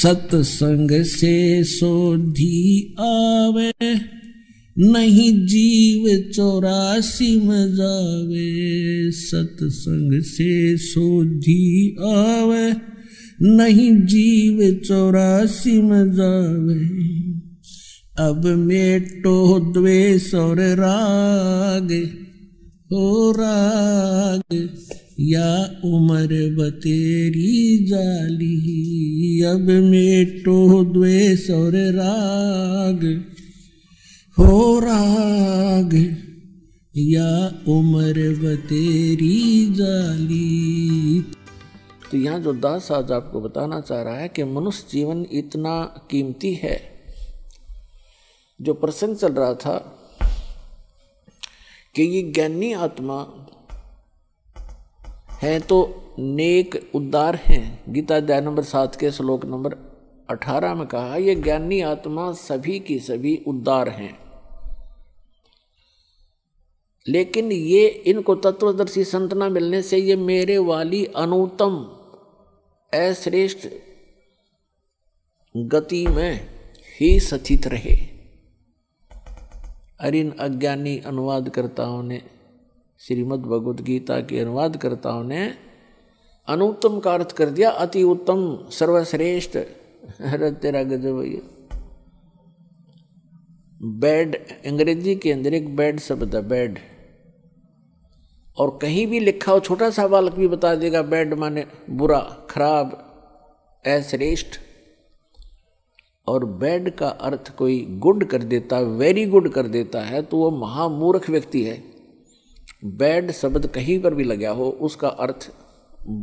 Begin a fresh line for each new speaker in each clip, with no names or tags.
सत्संग से सोधी आवे नहीं जीव चौरासी में जावे सत्संग से सोधी आवे नहीं जीव चौरासी में जावे अब मेटो द्वेष और राग हो राग या उमर बतेरी जाली अब मेटो द्वेष और राग हो राग या उमर बतेरी जाली तो यहाँ जो दास आज आपको बताना चाह रहा है कि मनुष्य जीवन इतना कीमती है जो प्रसंग चल रहा था कि ये ज्ञानी आत्मा हैं तो नेक उद्धार हैं गीता अध्याय नंबर सात के श्लोक नंबर अठारह में कहा यह ज्ञानी आत्मा सभी की सभी उद्धार हैं लेकिन ये इनको तत्वदर्शी संतना मिलने से ये मेरे वाली अनुतम अश्रेष्ठ गति में ही सथित रहे अरिन अज्ञानी अनुवाद करताओं ने श्रीमद् भगवद गीता के अनुवादकर्ताओं ने अनुत्तम का अर्थ कर दिया अति उत्तम सर्वश्रेष्ठ अरे तेरा गजब भैया बैड अंग्रेजी के अंदर एक बैड शब्द है बैड और कहीं भी लिखा हो छोटा सा बालक भी बता देगा बैड माने बुरा खराब अश्रेष्ठ और बैड का अर्थ कोई गुड कर देता वेरी गुड कर देता है तो वह महामूर्ख व्यक्ति है बैड शब्द कहीं पर भी लगा हो उसका अर्थ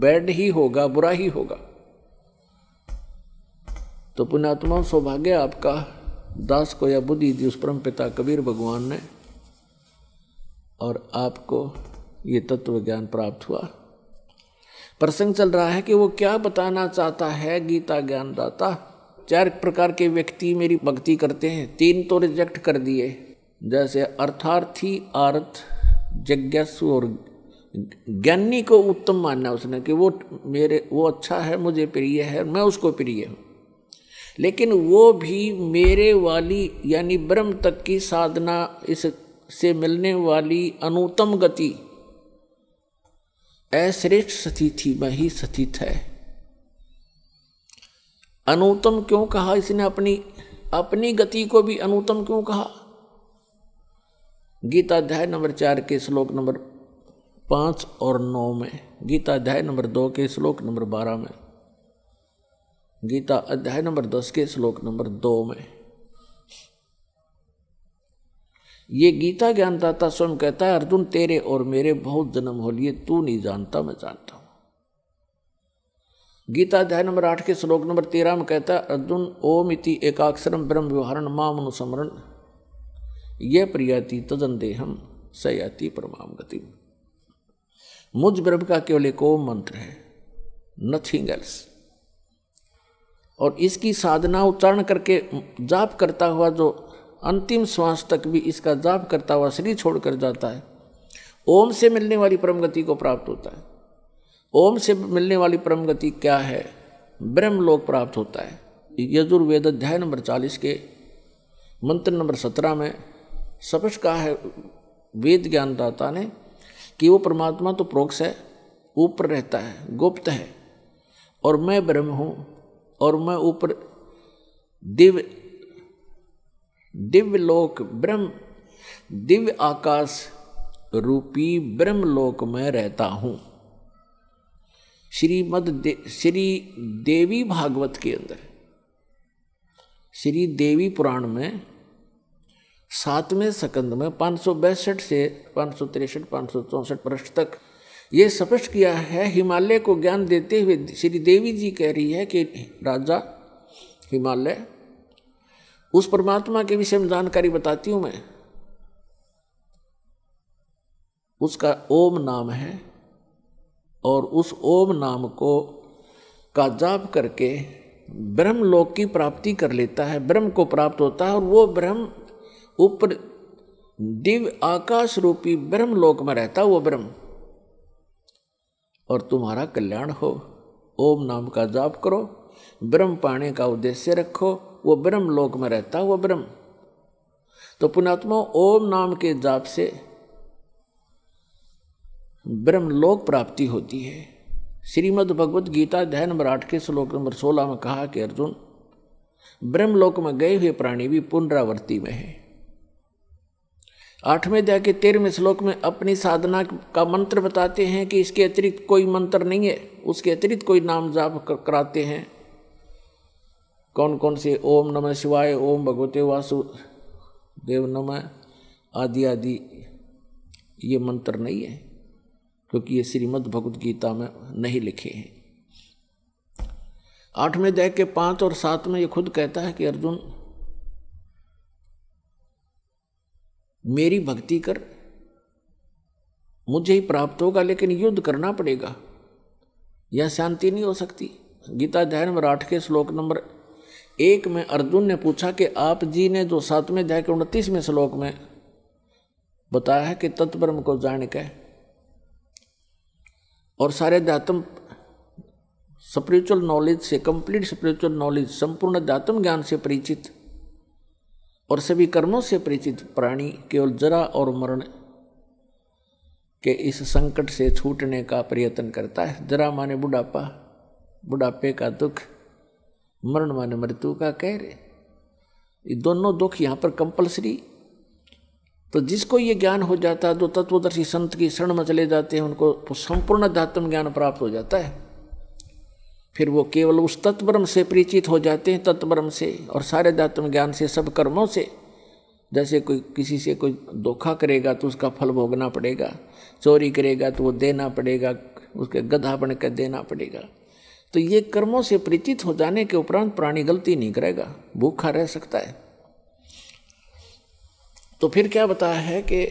बैड ही होगा बुरा ही होगा तो पुण्यात्मा सौभाग्य आपका दास को या बुद्धि दी उस परम पिता कबीर भगवान ने और आपको ये तत्व ज्ञान प्राप्त हुआ प्रसंग चल रहा है कि वो क्या बताना चाहता है गीता ज्ञान दाता चार प्रकार के व्यक्ति मेरी भक्ति करते हैं तीन तो रिजेक्ट कर दिए जैसे अर्थार्थी आर्थ जिज्ञासु और ज्ञानी को उत्तम मानना उसने कि वो मेरे वो अच्छा है मुझे प्रिय है मैं उसको प्रिय हूँ लेकिन वो भी मेरे वाली यानी ब्रह्म तक की साधना इस से मिलने वाली अनुतम गति अश्रेष्ठ थी मैं ही सथित है अनुतम क्यों कहा इसने अपनी अपनी गति को भी अनुतम क्यों कहा गीता अध्याय नंबर चार के श्लोक नंबर पाँच और नौ में गीता अध्याय नंबर दो के श्लोक नंबर बारह में गीता अध्याय नंबर दस के श्लोक नंबर दो में ये गीता ज्ञानदाता स्वयं कहता है अर्जुन तेरे और मेरे बहुत जन्म हो लिए तू नहीं जानता मैं जानता हूं गीता अध्याय नंबर आठ के श्लोक नंबर तेरह में कहता है अर्जुन ओम इति एकाक्षरम ब्रह्म व्यवहारण माम अनुसमरण ये प्रियति देहम सयाति परमाम गति मुझ ब्रह्म का केवल एक ओम मंत्र है नथिंग एल्स और इसकी साधना उच्चारण करके जाप करता हुआ जो अंतिम श्वास तक भी इसका जाप करता हुआ शरीर छोड़कर जाता है ओम से मिलने वाली परम गति को प्राप्त होता है ओम से मिलने वाली परम गति क्या है ब्रह्म लोक प्राप्त होता है यजुर्वेद अध्याय नंबर चालीस के मंत्र नंबर सत्रह में स्पष्ट कहा है वेद ज्ञानदाता ने कि वो परमात्मा तो प्रोक्ष है ऊपर रहता है गुप्त है और मैं ब्रह्म हूँ और मैं ऊपर दिव्य दिव्य लोक ब्रह्म दिव्य आकाश रूपी ब्रह्म लोक में रहता हूँ श्रीमद दे, श्री देवी भागवत के अंदर श्री देवी पुराण में सातवें सकंद में पाँच सौ बैसठ से पाँच सौ तिरसठ पाँच सौ चौंसठ पृष्ठ तक ये स्पष्ट किया है हिमालय को ज्ञान देते हुए श्री देवी जी कह रही है कि राजा हिमालय उस परमात्मा के विषय में जानकारी बताती हूँ मैं उसका ओम नाम है और उस ओम नाम को का जाप करके ब्रह्म लोक की प्राप्ति कर लेता है ब्रह्म को प्राप्त होता है और वो ब्रह्म ऊपर दिव्य आकाश रूपी ब्रह्म लोक में रहता वो ब्रह्म और तुम्हारा कल्याण हो ओम नाम का जाप करो ब्रह्म पाने का उद्देश्य रखो वो ब्रह्म लोक में रहता वो ब्रह्म तो पुणात्मा ओम नाम के जाप से ब्रह्म लोक प्राप्ति होती है श्रीमद् भगवत गीता अध्याय नंबर आठ के श्लोक नंबर सोलह में कहा कि अर्जुन ब्रह्मलोक में गए हुए प्राणी भी पुनरावर्ती में है आठवें अध्याय के तेरहवें श्लोक में अपनी साधना का मंत्र बताते हैं कि इसके अतिरिक्त कोई मंत्र नहीं है उसके अतिरिक्त कोई नाम जाप कराते हैं कौन कौन से ओम नमः शिवाय ओम भगवते वासु देव नमः आदि आदि ये मंत्र नहीं है क्योंकि ये श्रीमद् भगवद गीता में नहीं लिखे हैं आठवें अध्याय के पाँच और सात में ये खुद कहता है कि अर्जुन मेरी भक्ति कर मुझे ही प्राप्त होगा लेकिन युद्ध करना पड़ेगा यह शांति नहीं हो सकती गीता अध्याय नंबर आठ के श्लोक नंबर एक में अर्जुन ने पूछा कि आप जी ने जो सातवें अध्याय के उनतीसवें श्लोक में बताया है कि तत्ब्रह्म को जान के और सारे अध्यात्म स्पिरिचुअल नॉलेज से कंप्लीट स्पिरिचुअल नॉलेज संपूर्ण अध्यात्म ज्ञान से परिचित और सभी कर्मों से परिचित प्राणी केवल जरा और मरण के इस संकट से छूटने का प्रयत्न करता है जरा माने बुढ़ापा बुढ़ापे का दुख मरण माने मृत्यु का रहे ये दोनों दुख यहाँ पर कंपलसरी तो जिसको ये ज्ञान हो जाता है जो तत्वदर्शी संत की शरण में चले जाते हैं उनको संपूर्ण अध्यात्म ज्ञान प्राप्त हो जाता है फिर वो केवल उस तत्वर्म से परिचित हो जाते हैं तत्वर्म से और सारे दात्म ज्ञान से सब कर्मों से जैसे कोई किसी से कोई धोखा करेगा तो उसका फल भोगना पड़ेगा चोरी करेगा तो वो देना पड़ेगा उसके गधा बनकर देना पड़ेगा तो ये कर्मों से परिचित हो जाने के उपरांत प्राणी गलती नहीं करेगा भूखा रह सकता है तो फिर क्या बताया है कि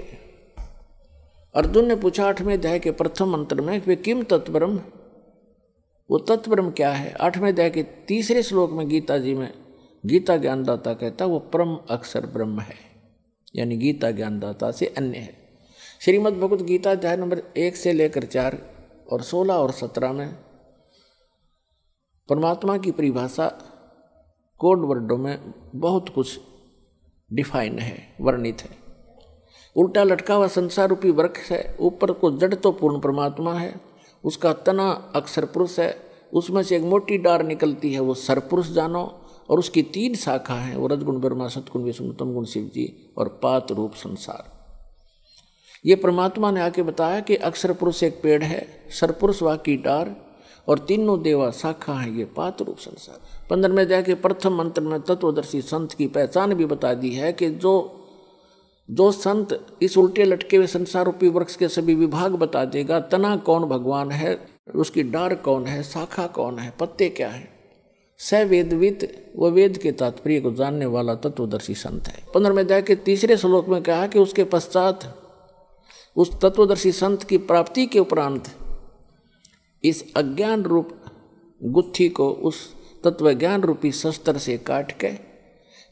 अर्जुन ने पूछा आठवें अध्याय के प्रथम मंत्र में वे किम तत्परम वो तत्परम क्या है आठवें अध्याय के तीसरे श्लोक में गीता जी में गीता ज्ञानदाता कहता वो परम अक्षर ब्रह्म है यानी गीता ज्ञानदाता से अन्य है श्रीमद भगवत गीता अध्याय नंबर एक से लेकर चार और सोलह और सत्रह में परमात्मा की परिभाषा कोड वर्डों में बहुत कुछ डिफाइन है वर्णित है उल्टा लटका हुआ संसार रूपी वृक्ष है ऊपर को जड़ तो पूर्ण परमात्मा है उसका तना अक्षर पुरुष है उसमें से एक मोटी डार निकलती है वो सरपुरुष जानो और उसकी तीन शाखा है वो रजगुण ब्रह्मा सतगुण विष्णु तम गुण शिव जी और पात रूप संसार ये परमात्मा ने आके बताया कि अक्षर पुरुष एक पेड़ है सरपुरुष वा की डार और तीनों देवा शाखा है ये पात रूप संसार पंद्रह में जाके प्रथम मंत्र में तत्वदर्शी संत की पहचान भी बता दी है कि जो जो संत इस उल्टे लटके हुए संसार रूपी वृक्ष के सभी विभाग बता देगा तना कौन भगवान है उसकी डार कौन है शाखा कौन है पत्ते क्या है स वेदवित व वेद के तात्पर्य को जानने वाला तत्वदर्शी संत है पंद्रहवें अध्याय के तीसरे श्लोक में कहा कि उसके पश्चात उस तत्वदर्शी संत की प्राप्ति के उपरांत इस अज्ञान रूप गुत्थी को उस तत्वज्ञान रूपी शस्त्र से काट के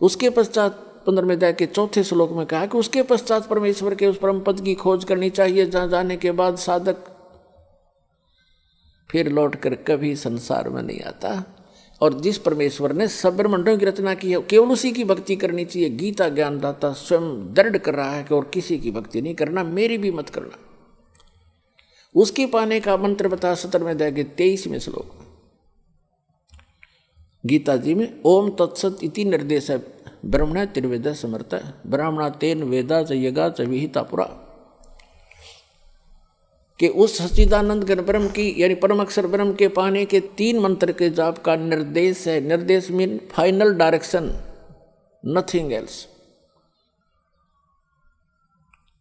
उसके पश्चात पंद्रहवें अध्याय के चौथे श्लोक में कहा कि उसके पश्चात परमेश्वर के उस परम पद की खोज करनी चाहिए जहाँ जाने के बाद साधक फिर लौट कर कभी संसार में नहीं आता और जिस परमेश्वर ने सब ब्रह्मंडों की रचना की है केवल उसी की भक्ति करनी चाहिए गीता ज्ञानदाता स्वयं दृढ़ कर रहा है कि और किसी की भक्ति नहीं करना मेरी भी मत करना उसके पाने का मंत्र बता सत्र में के तेईसवें श्लोक गीता जी में ओम तत्सत इति निर्देश है ब्रह्मण त्रिवेद समर्थ ब्राह्मणा तेन वेदा च यगा च विहिता पुरा कि उस सचिदानंद गण ब्रह्म की यानी परम अक्षर ब्रह्म के पाने के तीन मंत्र के जाप का निर्देश है निर्देश mean final direction nothing else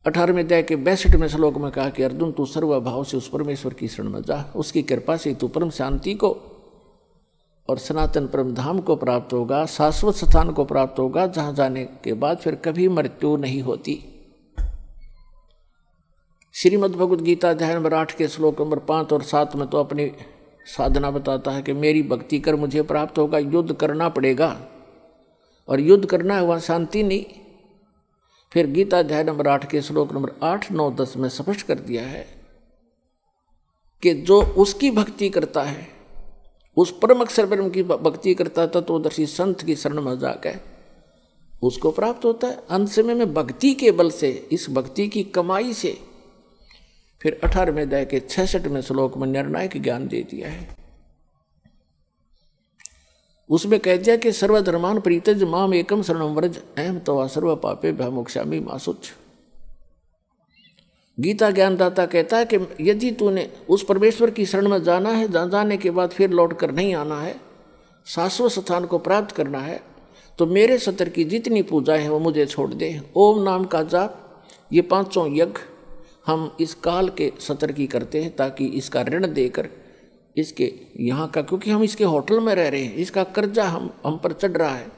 अठारहवें अध्याय के बैसठ में श्लोक में कहा कि अर्जुन तू सर्वभाव से उस परमेश्वर की शरण में जा उसकी कृपा से तू परम शांति को और सनातन परमधाम को प्राप्त होगा शाश्वत स्थान को प्राप्त होगा जहां जाने के बाद फिर कभी मृत्यु नहीं होती श्रीमद भगवत गीता अध्याय नंबर आठ के श्लोक नंबर पांच और सात में तो अपनी साधना बताता है कि मेरी भक्ति कर मुझे प्राप्त होगा युद्ध करना पड़ेगा और युद्ध करना है वह शांति नहीं फिर गीता अध्याय नंबर आठ के श्लोक नंबर आठ नौ दस में स्पष्ट कर दिया है कि जो उसकी भक्ति करता है उस परम अक्षर ब्रह्म की भक्ति करता था तो संत की शरण में जाकर उसको प्राप्त होता है अंत समय में भक्ति के बल से इस भक्ति की कमाई से फिर अठारहवें दया के में श्लोक में निर्णायक ज्ञान दे दिया है उसमें कह दिया कि सर्वधर्मान प्रीतज माम एकम शरण व्रज अहम तवा सर्व पापे भय मासुच्छ गीता ज्ञानदाता कहता है कि यदि तूने उस परमेश्वर की शरण में जाना है जाने के बाद फिर लौट कर नहीं आना है शाश्वत स्थान को प्राप्त करना है तो मेरे सतर की जितनी पूजाएं हैं वो मुझे छोड़ दें ओम नाम का जाप ये पांचों यज्ञ हम इस काल के सत्र की करते हैं ताकि इसका ऋण देकर इसके यहाँ का क्योंकि हम इसके होटल में रह रहे हैं इसका कर्जा हम हम पर चढ़ रहा है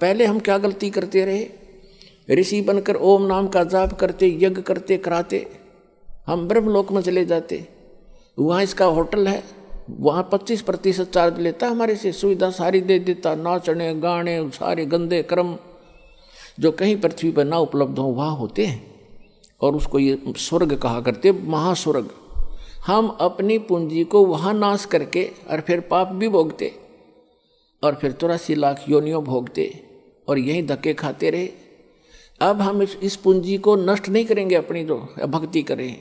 पहले हम क्या गलती करते रहे ऋषि बनकर ओम नाम का जाप करते यज्ञ करते कराते हम ब्रह्मलोक में चले जाते वहाँ इसका होटल है वहाँ पच्चीस प्रतिशत चार्ज लेता हमारे से सुविधा सारी दे देता नाचने गाने सारे गंदे कर्म जो कहीं पृथ्वी पर ना उपलब्ध हों वहाँ होते हैं और उसको ये स्वर्ग कहा करते महास्वर्ग हम अपनी पूंजी को वहाँ नाश करके और फिर पाप भी भोगते और फिर चौरासी लाख योनियों भोगते और यहीं धक्के खाते रहे अब हम इस इस पूंजी को नष्ट नहीं करेंगे अपनी जो भक्ति करें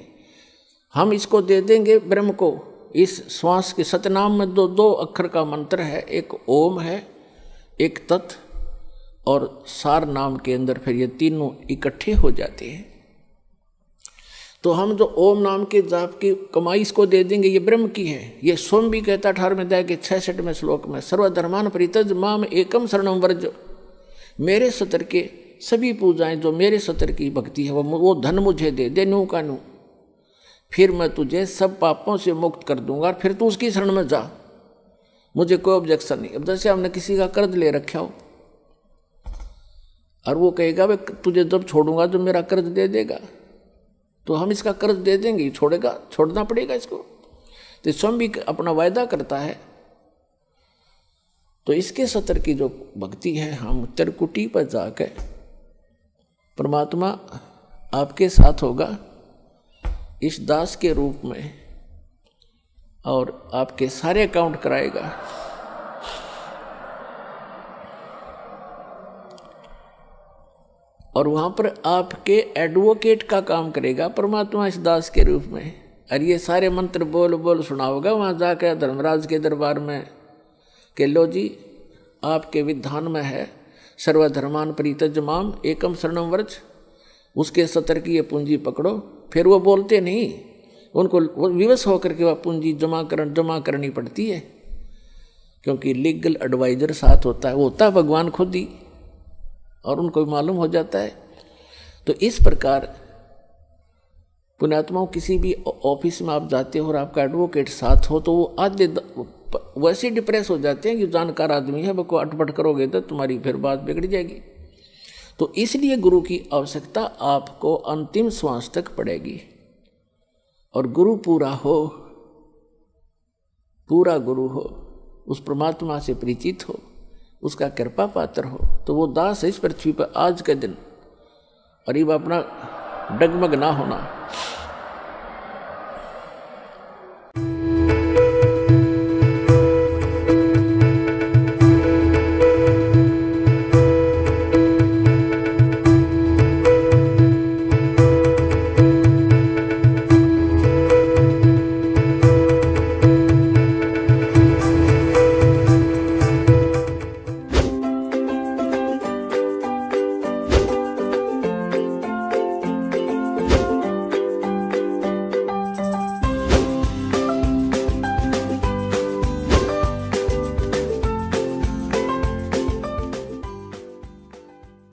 हम इसको दे देंगे ब्रह्म को इस श्वास के सतनाम में दो दो अक्षर का मंत्र है एक ओम है एक तत् और सार नाम के अंदर फिर ये तीनों इकट्ठे हो जाते हैं तो हम जो ओम नाम के जाप की कमाई इसको दे देंगे ये ब्रह्म की है ये सोम भी कहता अठारहवें दया के छठवें श्लोक में सर्वधर्मान परितज माम एकम शरणम वर्ज मेरे सतर के सभी पूजाएं जो मेरे सतर की भक्ति है वो वो धन मुझे दे दे नू का नू फिर मैं तुझे सब पापों से मुक्त कर दूंगा और फिर तू उसकी शरण में जा मुझे कोई ऑब्जेक्शन नहीं अब जैसे हमने किसी का कर्ज ले रखा हो और वो कहेगा भाई तुझे जब छोड़ूंगा तो मेरा कर्ज दे देगा तो हम इसका कर्ज दे देंगे छोड़ेगा छोड़ना पड़ेगा इसको तो स्वयं भी अपना वायदा करता है तो इसके सतर की जो भक्ति है हम त्रिकुटी पर जाकर परमात्मा आपके साथ होगा इस दास के रूप में और आपके सारे अकाउंट कराएगा और वहाँ पर आपके एडवोकेट का काम करेगा परमात्मा इस दास के रूप में और ये सारे मंत्र बोल बोल सुनाओगा वहाँ जाकर धर्मराज के दरबार में के लो जी आपके विधान में है सर्वधर्मान परितज माम एकम शरणम व्रज उसके सतर की ये पूंजी पकड़ो फिर वो बोलते नहीं उनको विवश होकर के वह पूंजी जमा कर जमा करनी पड़ती है क्योंकि लीगल एडवाइजर साथ होता है वो होता है भगवान खुद ही और उनको मालूम हो जाता है तो इस प्रकार पुणात्मा किसी भी ऑफिस में आप जाते हो और आपका एडवोकेट साथ हो तो वो आधे वैसे डिप्रेस हो जाते हैं कि जानकार आदमी है बको अटपट करोगे तो तुम्हारी फिर बात बिगड़ जाएगी तो इसलिए गुरु की आवश्यकता आपको अंतिम श्वास तक पड़ेगी और गुरु पूरा हो पूरा गुरु हो उस परमात्मा से परिचित हो उसका कृपा पात्र हो तो वो दास है इस पृथ्वी पर आज के दिन और अपना डगमग ना होना